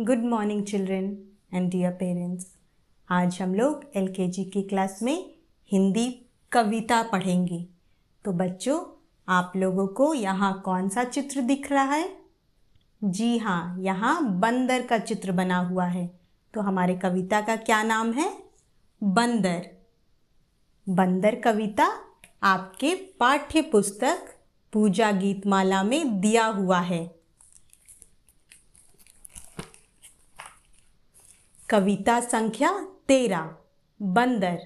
good morning children and dear parents आज हम लोग एल की क्लास में हिंदी कविता पढ़ेंगे तो बच्चों आप लोगों को यहाँ कौन सा चित्र दिख रहा है जी हाँ यहाँ बंदर का चित्र बना हुआ है तो हमारे कविता का क्या नाम है बंदर बंदर कविता आपके पाठ्य पुस्तक पूजा गीतमाला में दिया हुआ है कविता संख्या तेरा बंदर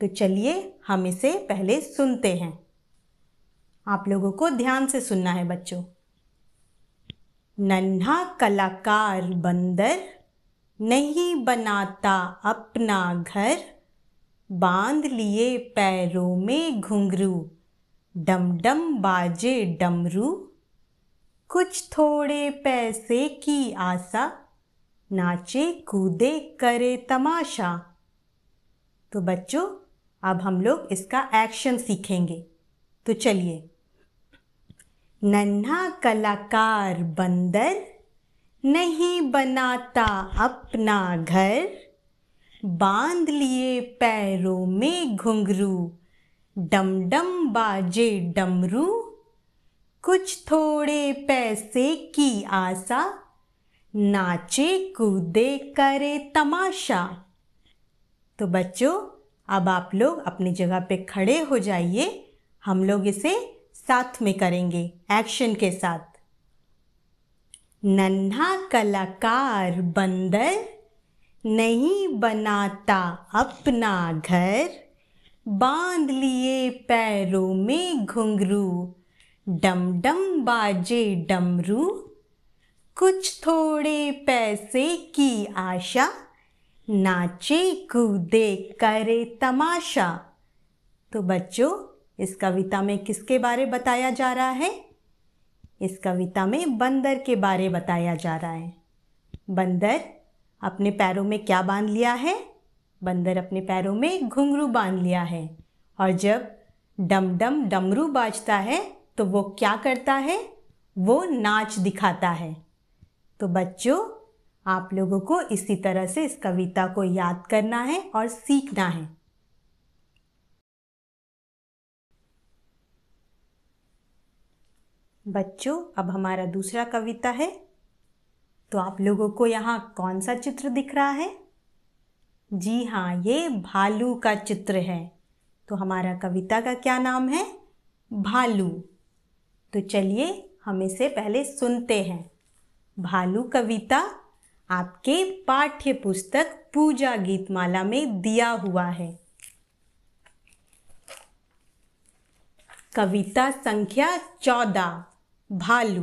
तो चलिए हम इसे पहले सुनते हैं आप लोगों को ध्यान से सुनना है बच्चों नन्हा कलाकार बंदर नहीं बनाता अपना घर बांध लिए पैरों में घुंघरू डमडम बाजे डमरू कुछ थोड़े पैसे की आशा नाचे कूदे करे तमाशा तो बच्चों अब हम लोग इसका एक्शन सीखेंगे तो चलिए नन्हा कलाकार बंदर नहीं बनाता अपना घर बांध लिए पैरों में घुंघरू डमडम बाजे डमरू कुछ थोड़े पैसे की आशा नाचे कूदे करे तमाशा तो बच्चों अब आप लोग अपनी जगह पे खड़े हो जाइए हम लोग इसे साथ में करेंगे एक्शन के साथ नन्हा कलाकार बंदर नहीं बनाता अपना घर बांध लिए पैरों में घुंघरू डमडम बाजे डमरू कुछ थोड़े पैसे की आशा नाचे कूदे करे तमाशा तो बच्चों इस कविता में किसके बारे बताया जा रहा है इस कविता में बंदर के बारे बताया जा रहा है बंदर अपने पैरों में क्या बांध लिया है बंदर अपने पैरों में घुंघरू बांध लिया है और जब डम डम डमरू बाजता है तो वो क्या करता है वो नाच दिखाता है तो बच्चों आप लोगों को इसी तरह से इस कविता को याद करना है और सीखना है बच्चों अब हमारा दूसरा कविता है तो आप लोगों को यहाँ कौन सा चित्र दिख रहा है जी हाँ ये भालू का चित्र है तो हमारा कविता का क्या नाम है भालू तो चलिए हम इसे पहले सुनते हैं भालू कविता आपके पाठ्य पुस्तक पूजा गीतमाला में दिया हुआ है कविता संख्या चौदह भालू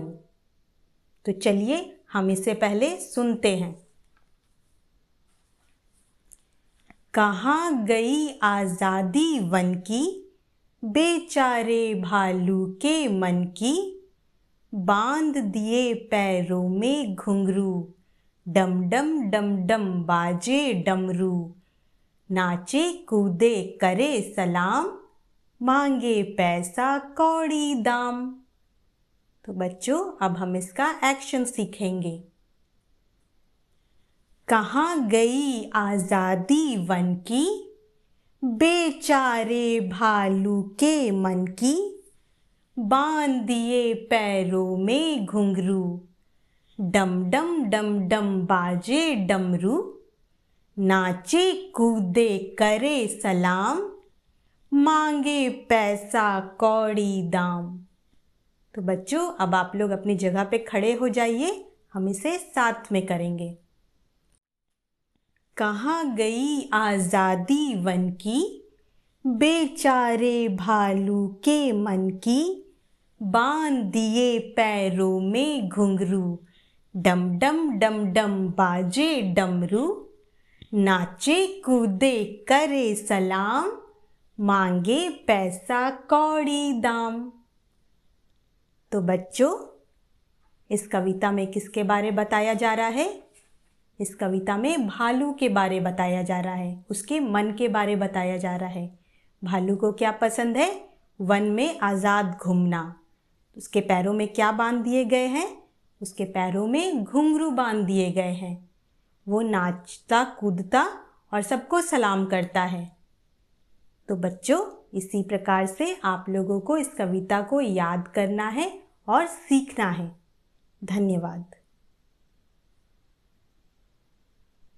तो चलिए हम इसे पहले सुनते हैं कहाँ गई आज़ादी वन की बेचारे भालू के मन की बांध दिए पैरों में घुंघरू डम डम डम डम बाजे डमरू नाचे कूदे करे सलाम मांगे पैसा कौड़ी दाम तो बच्चों अब हम इसका एक्शन सीखेंगे कहाँ गई आज़ादी वन की बेचारे भालू के मन की बांध दिए पैरों में घुंघरू डम डम डम डम बाजे डमरू नाचे कूदे करे सलाम मांगे पैसा कौड़ी दाम तो बच्चों अब आप लोग अपनी जगह पे खड़े हो जाइए हम इसे साथ में करेंगे कहाँ गई आज़ादी वन की बेचारे भालू के मन की बांध दिए पैरों में घुंघरू डम डम डम डम बाजे डमरू नाचे कूदे करे सलाम मांगे पैसा कौड़ी दाम तो बच्चों इस कविता में किसके बारे बताया जा रहा है इस कविता में भालू के बारे बताया जा रहा है उसके मन के बारे बताया जा रहा है भालू को क्या पसंद है वन में आज़ाद घूमना उसके पैरों में क्या बांध दिए गए हैं उसके पैरों में घुंघरू बांध दिए गए हैं वो नाचता कूदता और सबको सलाम करता है तो बच्चों इसी प्रकार से आप लोगों को इस कविता को याद करना है और सीखना है धन्यवाद